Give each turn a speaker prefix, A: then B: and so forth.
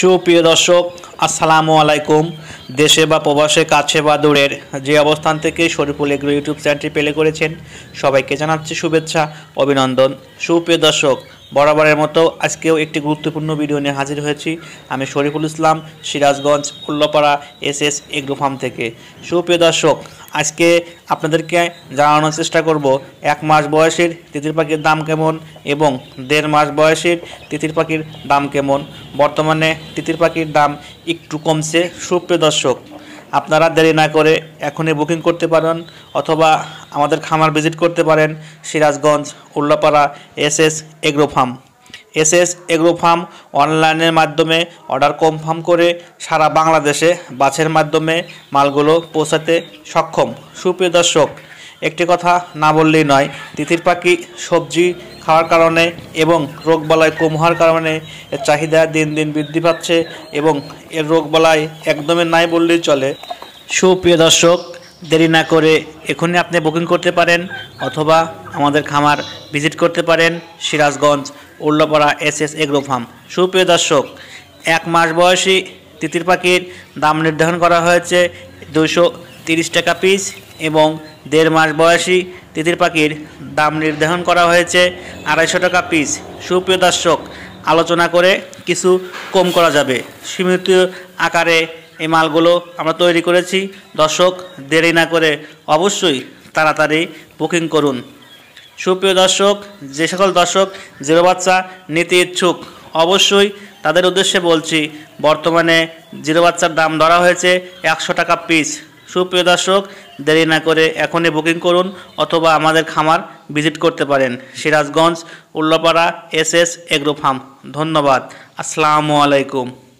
A: সুপ্রিয় দর্শক আসসালামু আলাইকুম দেশে বা প্রবাসে কাছে বা দূরের যে অবস্থান থেকে শরীফুল এগ্রো ইউটিউব চ্যানেলটি পেলে করেছেন সবাইকে জানাচ্ছি শুভেচ্ছা অভিনন্দন সুপ্রিয় দর্শক বরাবরের মতো আজকেও একটি গুরুত্বপূর্ণ ভিডিও নিয়ে হাজির হয়েছি আমি Shariful Islam Sirajganj Ullapara S S agro farm থেকে সুপ্রিয় দর্শক আজকে আপনাদেরকে জানানোর চেষ্টা করব এক মাস বয়সের তিতির পাখির দাম কেমন এবং দেড় মাস বয়সের তিতির পাখির দাম কেমন বর্তমানে তিতির পাখির দাম একটু কমছে সুপ্রিয় দর্শক আপনারা দেরি না করে এখনই বুকিং করতে পারেন অথবা আমাদের খামার ভিজিট করতে পারেন Sirajganj Ullapara S S agro farm S S agro farm অনলাইনের মাধ্যমে অর্ডার কনফার্ম করে সারা বাংলাদেশে বাসের মাধ্যমে মালগুলো পৌঁছাতে সক্ষম সুপ্রিয় দর্শক একটি কথা না বললেই নয় তিথির পাখি সবজি খাওয়ার কারণে এবং রোগবালাই কম হওয়ার কারণে এর চাহিদা দিন দিন বৃদ্ধি পাচ্ছে এবং এর রোগবালাই একদমই নাই বললেই চলে সুপ্রিয় দর্শক দেরি না করে এখনই আপনি বুকিং করতে পারেন অথবা আমাদের খামার ভিজিট করতে পারেন Sirajganj Ullapara S S agro farm সুপ্রিয় দর্শক এক মাস বয়সী তিতির পাখির দাম নির্ধারণ করা হয়েছে দুশো তিরিশ টাকা পিস এবং দেড় মাস বয়সী তিতির পাখির দাম নির্ধারণ করা হয়েছে আড়াইশো টাকা পিস সুপ্রিয় দর্শক আলোচনা করে কিছু কম করা যাবে সীমিত আকারে এই মালগুলো আমরা তৈরি করেছি দর্শক দেরি না করে অবশ্যই তাড়াতাড়ি বুকিং করুন সুপ্রিয় দর্শক যে সকল দর্শক জিরো বাচ্চা নিতে ইচ্ছুক অবশ্যই তাদের উদ্দেশ্যে বলছি বর্তমানে জিরো বাচ্চার দাম ধরা হয়েছে একশো টাকা পিস সুপ্রিয় দর্শক দেরি না করে এখনই বুকিং করুন অথবা আমাদের খামার ভিজিট করতে পারেন Sirajganj Ullapara S S agro farm ধন্যবাদ আসসালামু আলাইকুম